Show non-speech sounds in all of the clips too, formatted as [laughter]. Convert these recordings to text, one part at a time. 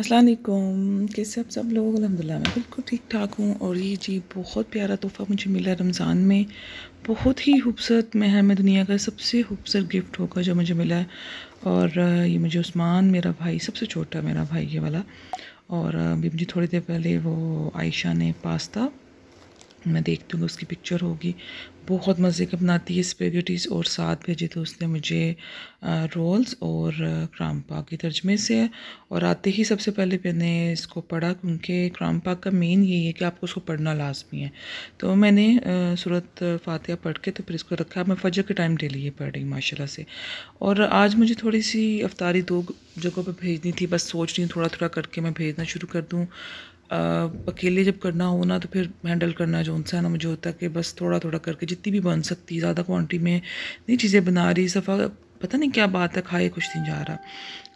असलम कैसे आप सब लोग अलहमदिल्ला मैं बिल्कुल ठीक ठाक हूँ और ये जी बहुत प्यारा तोहफ़ा मुझे मिला रमज़ान में बहुत ही खूबसूरत महम है दुनिया का सबसे खूबसूरत गिफ्ट होगा जो मुझे मिला है और ये मुझे उस्मान मेरा भाई सबसे छोटा मेरा भाई ये वाला और अभी मुझे थोड़ी देर पहले वो आयशा ने पास्ता मैं देखती हूँ उसकी पिक्चर होगी बहुत मज़े का बनाती है स्पेगेटीज़ और साथ भेजे थे तो उसने मुझे रोल्स और क्रामपा के तर्जमे से और आते ही सबसे पहले मैंने इसको पढ़ा क्योंकि क्रामपा का मेन यही है कि आपको उसको पढ़ना लाजमी है तो मैंने सूरत फातह पढ़ के तो फिर इसको रखा मैं फजर के टाइम डेली ये पढ़ रही माशाला से और आज मुझे थोड़ी सी अफ्तारी दो जगहों पर भेजनी थी बस सोच रही हूँ थोड़ा थोड़ा करके मैं भेजना शुरू कर दूँ अकेले जब करना हो ना तो फिर हैंडल करना जो उनसे ना मुझे होता है कि बस थोड़ा थोड़ा करके जितनी भी बन सकती है ज़्यादा क्वान्टिटी में नई चीज़ें बना रही सफ़ा पता नहीं क्या बात है खाए कुछ नहीं जा रहा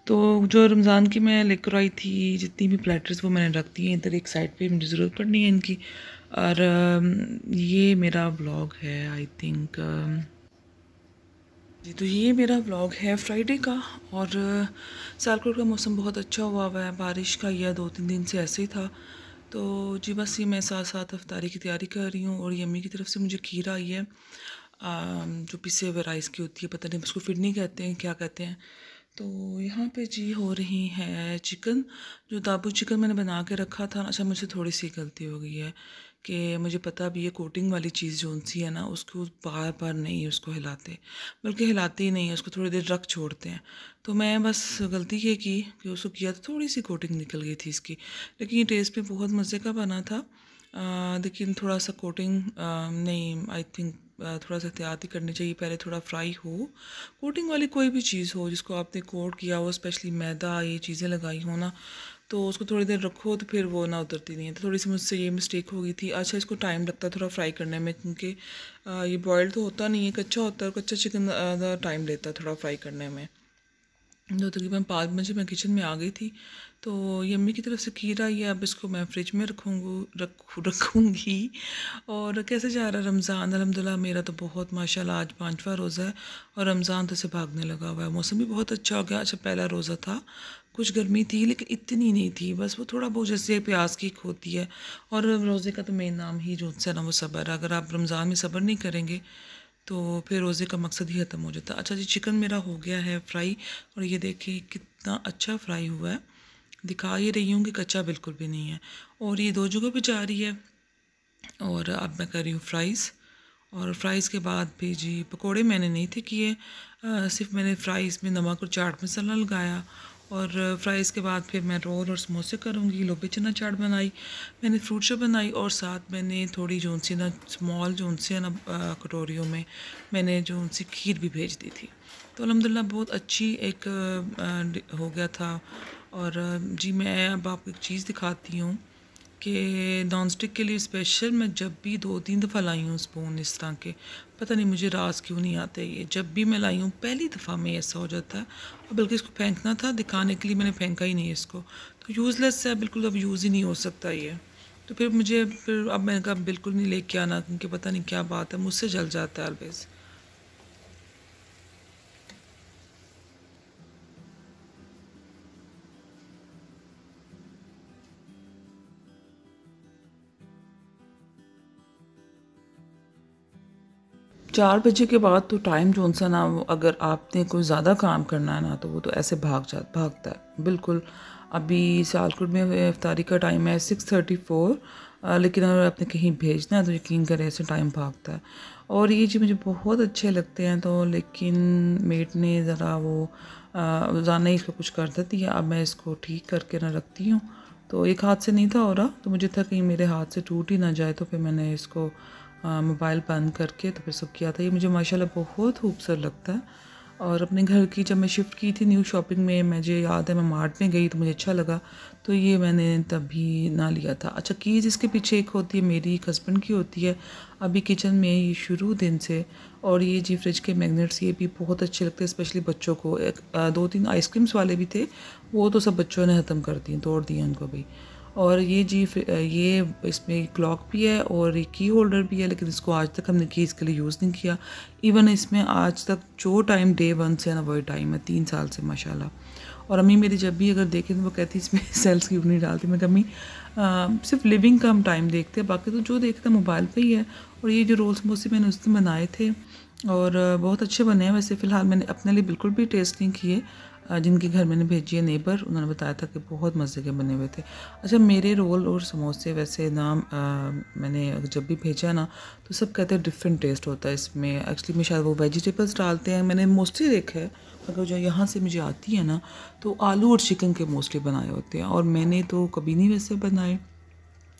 तो जो रमज़ान की मैं लेकर आई थी जितनी भी प्लेटर्स वो मैंने रख दी हैं इधर एक साइड पे मुझे ज़रूरत पड़नी है इनकी और ये मेरा ब्लॉग है आई थिंक जी तो ये मेरा ब्लॉग है फ्राइडे का और सालकोट का मौसम बहुत अच्छा हुआ हुआ है बारिश का यह दो तीन दिन से ऐसे ही था तो जी बस ये मैं साथ साथ अफतारी की तैयारी कर रही हूँ और ये अम्मी की तरफ से मुझे खीर आई है जो पिसे हुए राइस की होती है पता नहीं उसको फिडनी कहते हैं क्या कहते हैं तो यहाँ पे जी हो रही है चिकन जो दाबू चिकन मैंने बना के रखा था अच्छा मुझसे थोड़ी सी गलती हो गई है कि मुझे पता अब ये कोटिंग वाली चीज़ जो सी है ना उसको बार बार नहीं उसको हिलाते बल्कि हिलाते ही नहीं है उसको थोड़ी देर रख छोड़ते हैं तो मैं बस गलती ये की कि उसको किया तो थोड़ी सी कोटिंग निकल गई थी इसकी लेकिन ये टेस्ट भी बहुत मज़े का बना था लेकिन थोड़ा सा कोटिंग नहीं आई थिंक थोड़ा सा एहतियात ही करनी चाहिए पहले थोड़ा फ्राई हो कोटिंग वाली कोई भी चीज़ हो जिसको आपने कोट किया हो स्पेशली मैदा ये चीज़ें लगाई हो ना तो उसको थोड़ी देर रखो तो फिर वो ना उतरती नहीं है तो थोड़ी सी मुझसे ये मिस्टेक हो गई थी अच्छा इसको टाइम लगता है थोड़ा फ्राई करने में क्योंकि ये बॉयल तो होता नहीं है कच्चा होता है और कच्चा चिकन टाइम लेता है थोड़ा फ्राई करने में जो तो तकरीबन पाँच बजे मैं किचन में आ गई थी तो ये अम्मी की तरफ से खीरा ये अब इसको मैं फ्रिज में रखूँगी रख रखूँगी और कैसे जा रहा है रमज़ान अलहमदिल्ला मेरा तो बहुत माशाल्लाह आज पाँचवा रोज़ा है और रमज़ान तो से भागने लगा हुआ है मौसम भी बहुत अच्छा हो गया अच्छा पहला रोज़ा था कुछ गर्मी थी लेकिन इतनी नहीं थी बस वो थोड़ा बहुत जैसे प्यास की होती है और रोज़े का तो मेन नाम ही जो है ना वो सबर अगर आप रमज़ान में सब्र नहीं करेंगे तो फिर रोज़े का मकसद ही ख़त्म हो जाता अच्छा जी चिकन मेरा हो गया है फ्राई और ये देखिए कितना अच्छा फ्राई हुआ है दिखा ही रही हूँ कि कच्चा बिल्कुल भी नहीं है और ये दो जगह भी जा रही है और अब मैं कर रही हूँ फ्राइज़ और फ्राइज़ के बाद भी जी पकौड़े मैंने नहीं थे किए सिर्फ मैंने फ्राइज़ में नमक और चाट मसाला लगाया और फ्राइज़ के बाद फिर मैं रोल और समोसे करूँगी लोबी चना चाट बनाई मैंने फ्रूट शो बनाई और साथ मैंने थोड़ी जो सी ना स्मॉल जो सी है ना कटोरियों में मैंने जो सी खीर भी भेज दी थी तो अलहमदिल्ला बहुत अच्छी एक आ, हो गया था और जी मैं अब आपको एक चीज़ दिखाती हूँ कि नॉन स्टिक के लिए स्पेशल मैं जब भी दो तीन दफ़ा लाई हूँ स्पून इस तरह के पता नहीं मुझे रास क्यों नहीं आते ये जब भी मैं लाई हूँ पहली दफ़ा में ऐसा हो जाता है और बल्कि इसको फेंकना था दिखाने के लिए मैंने फेंका ही नहीं इसको तो यूज़लेस है बिल्कुल अब यूज़ ही नहीं हो सकता ये तो फिर मुझे फिर अब मैंने कहा बिल्कुल नहीं लेके आना क्योंकि पता नहीं क्या बात है मुझसे जल जाता है ऑलवेज़ चार बजे के बाद तो टाइम जो सा ना अगर आपने कोई ज़्यादा काम करना है ना तो वो तो ऐसे भाग जा भागता है बिल्कुल अभी सियालकोट में अफ्तारी का टाइम है सिक्स थर्टी फोर लेकिन अगर आपने कहीं भेजना है तो यकीन करें ऐसे टाइम भागता है और ये जी मुझे बहुत अच्छे लगते हैं तो लेकिन मेट ने ज़रा वो रोज़ाना ही इसको कुछ कर देती है अब मैं इसको ठीक करके ना रखती हूँ तो एक हाथ से नहीं था हो रहा तो मुझे था कहीं मेरे हाथ से टूट ही ना जाए तो फिर मैंने इसको मोबाइल बंद करके तो फिर सब किया था ये मुझे माशाल्लाह बहुत खूबसूरत लगता है और अपने घर की जब मैं शिफ्ट की थी न्यू शॉपिंग में मुझे याद है मैं मार्ट में गई तो मुझे अच्छा लगा तो ये मैंने तभी ना लिया था अच्छा कीज़ इसके पीछे एक होती है मेरी एक हस्बैंड की होती है अभी किचन में ये शुरू दिन से और ये जी फ्रिज के मैग्नेट्स ये भी बहुत अच्छे लगते हैं स्पेशली बच्चों को एक दो तीन आइसक्रीम्स वाले भी थे वो तो सब बच्चों ने ख़त्म कर दिए तोड़ दिए उनको भी और ये जी ये इसमें क्लॉक भी है और एक की होल्डर भी है लेकिन इसको आज तक हमने की इसके लिए यूज़ नहीं किया इवन इसमें आज तक जो टाइम डे वन से है ना वही टाइम है तीन साल से माशाल्लाह और अम्मी मेरी जब भी अगर देखे तो वो कहती इसमें सेल्स [laughs] क्यूब नहीं डालती मैं कमी सिर्फ लिविंग का हम टाइम देखते हैं बाकी तो जो देखते हैं मोबाइल पर ही है और ये जो रोल्स मोसी मैंने उस दिन बनाए थे और बहुत अच्छे बने हैं वैसे फ़िलहाल मैंने अपने लिए बिल्कुल भी टेस्ट नहीं किए जिनके घर मैंने भेजी है नेबर उन्होंने बताया था कि बहुत मज़े के बने हुए थे अच्छा मेरे रोल और समोसे वैसे नाम मैंने जब भी भेजा ना तो सब कहते हैं डिफरेंट टेस्ट होता है इसमें एक्चुअली में शायद वो वेजिटेबल्स डालते हैं मैंने मोस्टली देखा है अगर जो यहाँ से मुझे आती है ना तो आलू और चिकन के मोस्टली बनाए होते हैं और मैंने तो कभी नहीं वैसे बनाए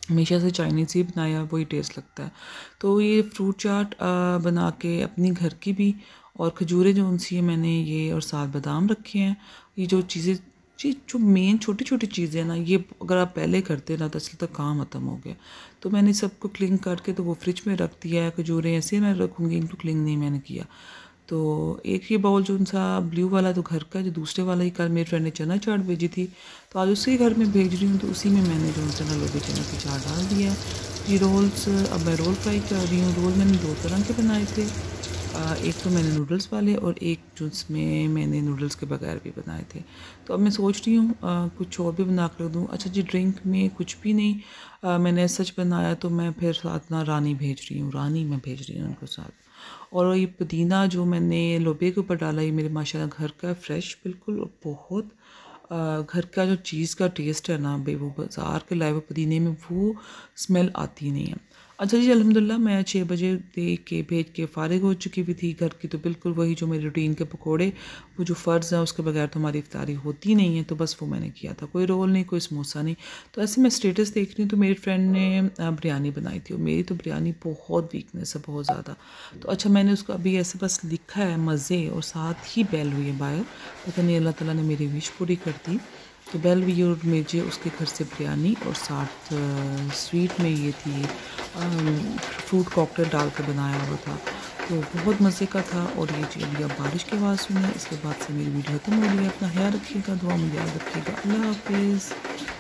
हमेशा से चाइनीज़ ही बनाया वही टेस्ट लगता है तो ये फ्रूट चाट बना के अपनी घर की भी और खजूरें जो उनसी है मैंने ये और साथ बादाम रखे हैं ये जो चीज़ें जी जो मेन छोटी छोटी चीज़ें हैं ना ये अगर आप पहले करते ना तो असल तक काम ख़त्म हो गया तो मैंने सबको क्लिंग करके तो वो फ्रिज में रख दिया है खजूरें ऐसे मैं रखूँगी इनको क्लिंग नहीं मैंने किया तो एक ये बाउल जो सा ब्लू वाला तो घर का जो दूसरे वाला ही कल मेरे फ्रेंड ने चना चाट भेजी थी तो आज उसके घर में भेज रही हूँ तो उसी में मैंने जो सा ना लोगे चना की चाट डाल दिया है ये रोल्स अब मैं रोल फ्राई कर रही हूँ रोल मैंने दो तरह के बनाए थे एक तो मैंने नूडल्स वाले और एक जिसमें मैंने नूडल्स के बगैर भी बनाए थे तो अब मैं सोच रही हूँ कुछ और भी बना कर दूँ अच्छा जी ड्रिंक में कुछ भी नहीं आ, मैंने सच बनाया तो मैं फिर साथ ना रानी भेज रही हूँ रानी मैं भेज रही हूँ उनको साथ और ये पुदीना जो मैंने लोबे के ऊपर डाला ये मेरे माशा घर का फ्रेश बिल्कुल बहुत घर का जो चीज़ का टेस्ट है ना भाई वो बाज़ार के लाए हुए पुदीने में वो स्मेल आती नहीं है अच्छा जी अलहमदिल्ला मैं छः बजे देख के भेज के फारिग हो चुकी हुई थी घर की तो बिल्कुल वही जो मेरी रूटीन के पकोड़े वो जो फ़र्ज़ है उसके बगैर तो हमारी इफ्तारी होती नहीं है तो बस वो मैंने किया था कोई रोल नहीं कोई समोसा नहीं तो ऐसे मैं स्टेटस देख रही हूँ तो मेरी फ्रेंड ने बिरयानी बनाई थी और मेरी तो बिरयानी बहुत वीकनेस है बहुत ज़्यादा तो अच्छा मैंने उसको अभी ऐसे बस लिखा है मज़े और साथ ही बैल हुई है बायो पता नहीं अल्लाह ताली ने मेरी विश पूरी कर दी तो बेल व्यूर में जो उसके घर से बिरयानी और साथ स्वीट में ये थी फ्रूट कॉकटेल डाल कर बनाया हुआ था तो बहुत मज़े का था और ये जो अभी बारिश के बाद सुनिए इसके बाद से मेरी वीडियो खत्म हो गई अपना ख्याल रखिएगा दुआ में याद रखिएगा अल्लाह हाफिज़